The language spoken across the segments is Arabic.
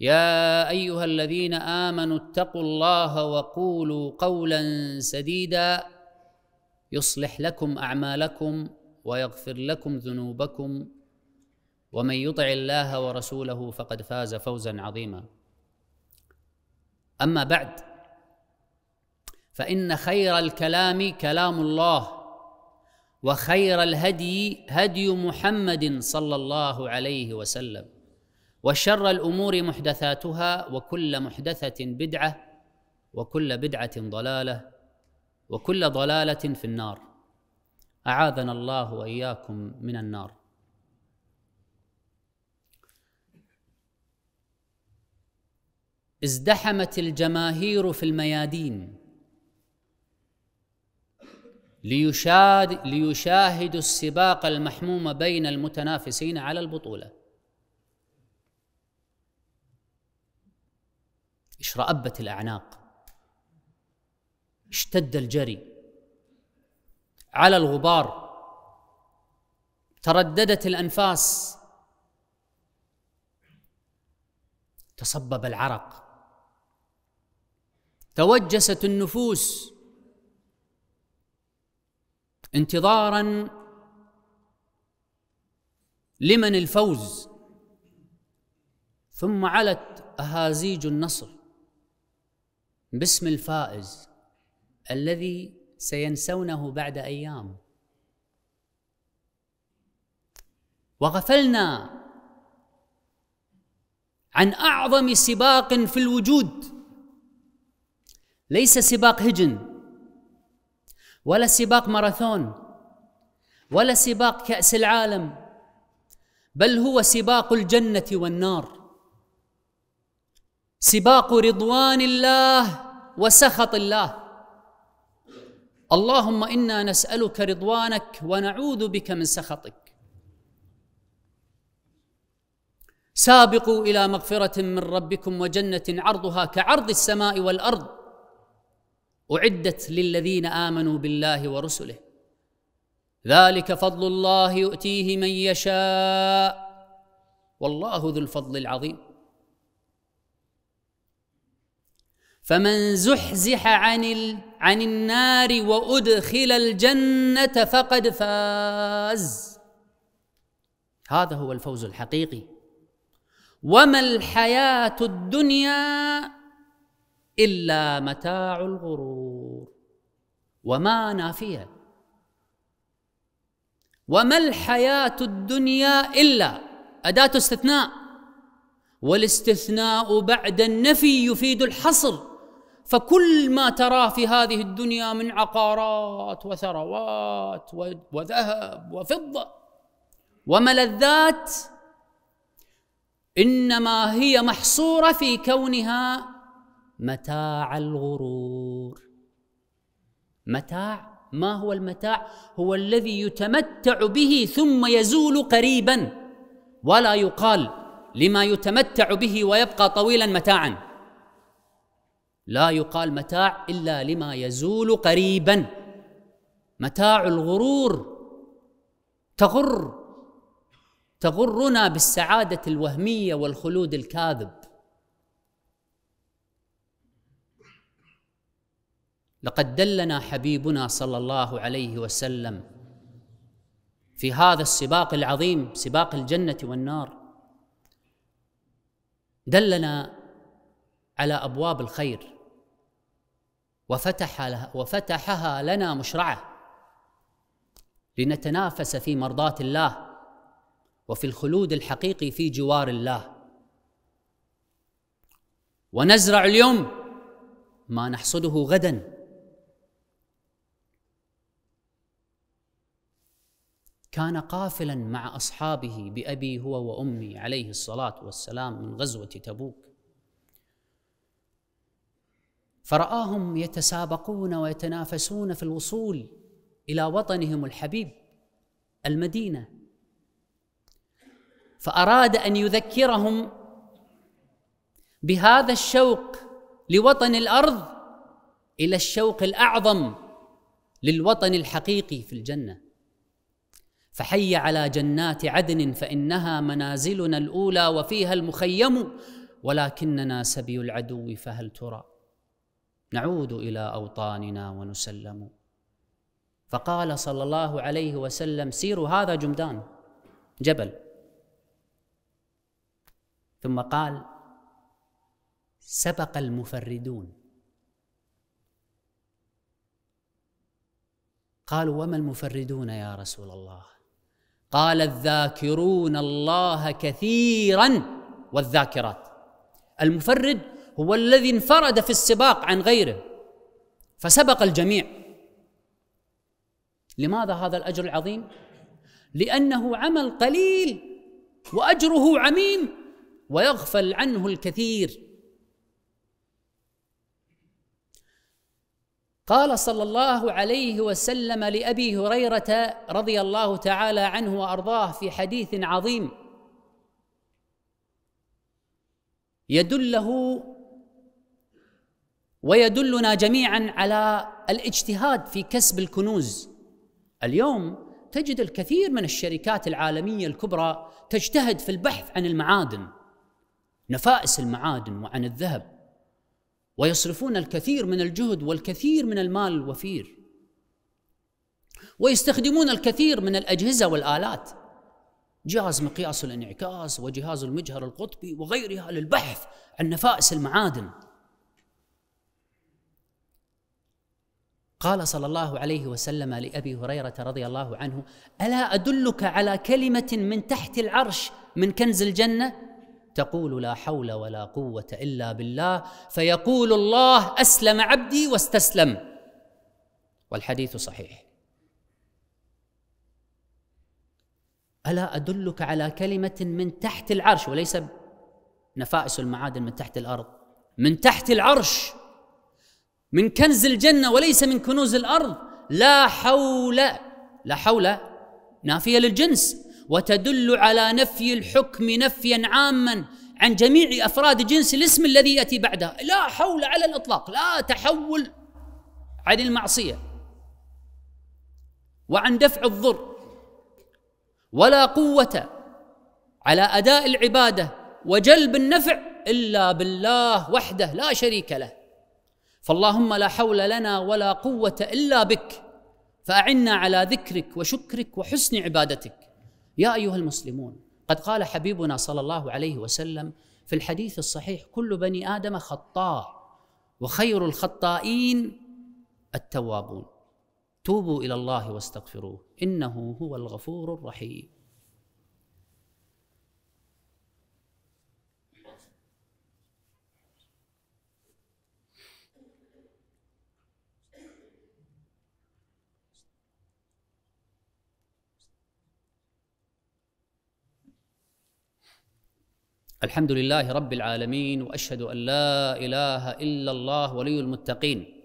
يا ايها الذين امنوا اتقوا الله وقولوا قولا سديدا يصلح لكم اعمالكم ويغفر لكم ذنوبكم ومن يطع الله ورسوله فقد فاز فوزا عظيما اما بعد فان خير الكلام كلام الله وخير الهدي هدي محمد صلى الله عليه وسلم وشر الامور محدثاتها وكل محدثه بدعه وكل بدعه ضلاله وكل ضلاله في النار اعاذنا الله واياكم من النار ازدحمت الجماهير في الميادين ليشاهدوا السباق المحموم بين المتنافسين على البطوله اشرأبت الأعناق اشتد الجري على الغبار ترددت الأنفاس تصبب العرق توجست النفوس انتظارا لمن الفوز ثم علت اهازيج النصر باسم الفائز الذي سينسونه بعد ايام وغفلنا عن اعظم سباق في الوجود ليس سباق هجن ولا سباق ماراثون ولا سباق كاس العالم بل هو سباق الجنه والنار سباق رضوان الله وسخط الله اللهم انا نسالك رضوانك ونعوذ بك من سخطك سابقوا الى مغفره من ربكم وجنه عرضها كعرض السماء والارض اعدت للذين امنوا بالله ورسله ذلك فضل الله يؤتيه من يشاء والله ذو الفضل العظيم فمن زحزح عن ال... عن النار وادخل الجنه فقد فاز هذا هو الفوز الحقيقي وما الحياه الدنيا الا متاع الغرور وما نافيه وما الحياه الدنيا الا اداه استثناء والاستثناء بعد النفي يفيد الحصر فكل ما تراه في هذه الدنيا من عقارات وثروات وذهب وفضه وملذات انما هي محصوره في كونها متاع الغرور متاع ما هو المتاع هو الذي يتمتع به ثم يزول قريبا ولا يقال لما يتمتع به ويبقى طويلا متاعا لا يقال متاع الا لما يزول قريبا متاع الغرور تغر تغرنا بالسعاده الوهميه والخلود الكاذب لقد دلنا حبيبنا صلى الله عليه وسلم في هذا السباق العظيم سباق الجنه والنار دلنا على ابواب الخير وفتح لها وفتحها لنا مشرعه لنتنافس في مرضاة الله وفي الخلود الحقيقي في جوار الله ونزرع اليوم ما نحصده غدا كان قافلا مع اصحابه بابي هو وامي عليه الصلاه والسلام من غزوه تبوك فرآهم يتسابقون ويتنافسون في الوصول إلى وطنهم الحبيب المدينة فأراد أن يذكرهم بهذا الشوق لوطن الأرض إلى الشوق الأعظم للوطن الحقيقي في الجنة فحي على جنات عدن فإنها منازلنا الأولى وفيها المخيم ولكننا سبي العدو فهل ترى نعود الى اوطاننا ونسلم فقال صلى الله عليه وسلم سيروا هذا جمدان جبل ثم قال سبق المفردون قالوا وما المفردون يا رسول الله قال الذاكرون الله كثيرا والذاكرات المفرد هو الذي انفرد في السباق عن غيره فسبق الجميع لماذا هذا الاجر العظيم لانه عمل قليل واجره عميم ويغفل عنه الكثير قال صلى الله عليه وسلم لابي هريره رضي الله تعالى عنه وارضاه في حديث عظيم يدله ويدلنا جميعا على الاجتهاد في كسب الكنوز اليوم تجد الكثير من الشركات العالميه الكبرى تجتهد في البحث عن المعادن نفائس المعادن وعن الذهب ويصرفون الكثير من الجهد والكثير من المال الوفير ويستخدمون الكثير من الاجهزه والالات جهاز مقياس الانعكاس وجهاز المجهر القطبي وغيرها للبحث عن نفائس المعادن قال صلى الله عليه وسلم لابي هريره رضي الله عنه الا ادلك على كلمه من تحت العرش من كنز الجنه تقول لا حول ولا قوه الا بالله فيقول الله اسلم عبدي واستسلم والحديث صحيح الا ادلك على كلمه من تحت العرش وليس نفائس المعادن من تحت الارض من تحت العرش من كنز الجنة وليس من كنوز الأرض لا حول لا حول نافية للجنس وتدل على نفي الحكم نفيا عاما عن جميع أفراد جنس الاسم الذي يأتي بعدها لا حول على الإطلاق لا تحول عن المعصية وعن دفع الضر ولا قوة على أداء العبادة وجلب النفع إلا بالله وحده لا شريك له فاللهم لا حول لنا ولا قوه الا بك فاعنا على ذكرك وشكرك وحسن عبادتك يا ايها المسلمون قد قال حبيبنا صلى الله عليه وسلم في الحديث الصحيح كل بني ادم خطاء وخير الخطائين التوابون توبوا الى الله واستغفروه انه هو الغفور الرحيم الحمد لله رب العالمين واشهد ان لا اله الا الله ولي المتقين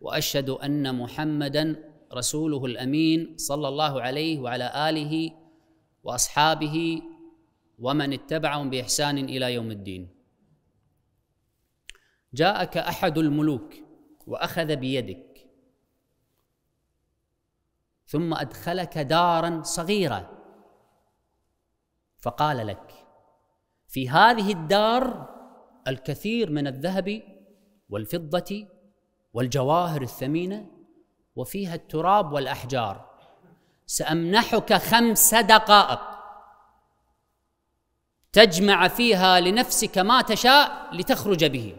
واشهد ان محمدا رسوله الامين صلى الله عليه وعلى اله واصحابه ومن اتبعهم باحسان الى يوم الدين جاءك احد الملوك واخذ بيدك ثم ادخلك دارا صغيره فقال لك في هذه الدار الكثير من الذهب والفضه والجواهر الثمينه وفيها التراب والاحجار سامنحك خمس دقائق تجمع فيها لنفسك ما تشاء لتخرج به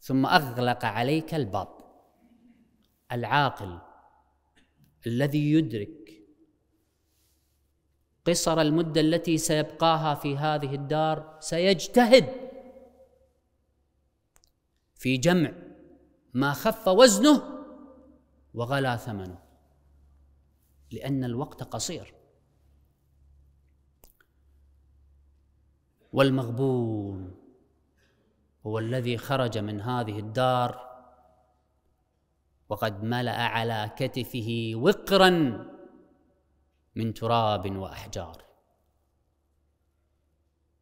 ثم اغلق عليك الباب العاقل الذي يدرك قصر المده التي سيبقاها في هذه الدار سيجتهد في جمع ما خف وزنه وغلا ثمنه لان الوقت قصير والمغبون هو الذي خرج من هذه الدار وقد ملا على كتفه وقرا من تراب واحجار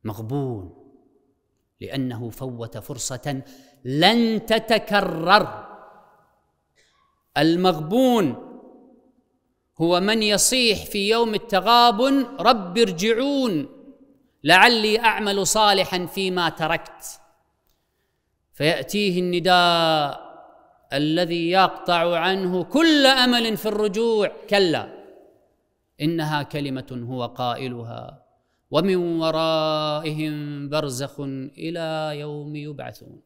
مغبون لانه فوت فرصه لن تتكرر المغبون هو من يصيح في يوم التغابن رب ارجعون لعلي اعمل صالحا فيما تركت فياتيه النداء الذي يقطع عنه كل امل في الرجوع كلا انها كلمه هو قائلها ومن ورائهم برزخ الى يوم يبعثون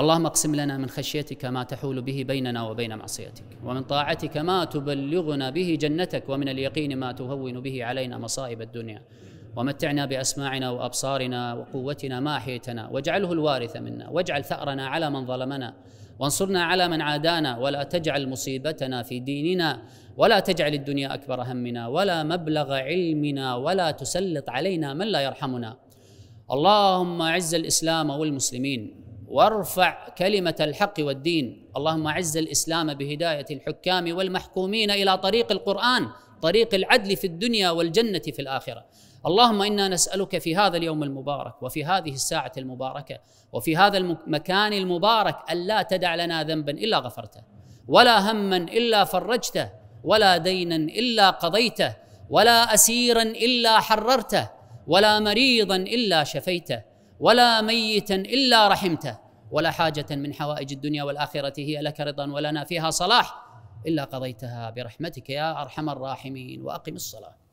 اللهم اقسم لنا من خشيتك ما تحول به بيننا وبين معصيتك ومن طاعتك ما تبلغنا به جنتك ومن اليقين ما تهون به علينا مصائب الدنيا ومتعنا باسماعنا وابصارنا وقوتنا ما احيتنا واجعله الوارث منا واجعل ثارنا على من ظلمنا وانصرنا على من عادانا ولا تجعل مصيبتنا في ديننا ولا تجعل الدنيا اكبر همنا ولا مبلغ علمنا ولا تسلط علينا من لا يرحمنا اللهم اعز الاسلام والمسلمين وارفع كلمه الحق والدين اللهم اعز الاسلام بهدايه الحكام والمحكومين الى طريق القران طريق العدل في الدنيا والجنه في الاخره اللهم انا نسالك في هذا اليوم المبارك وفي هذه الساعه المباركه وفي هذا المكان المبارك الا تدع لنا ذنبا الا غفرته ولا هما الا فرجته ولا دينا الا قضيته ولا اسيرا الا حررته ولا مريضا الا شفيته ولا ميتا الا رحمته ولا حاجه من حوائج الدنيا والاخره هي لك رضا ولنا فيها صلاح الا قضيتها برحمتك يا ارحم الراحمين واقم الصلاه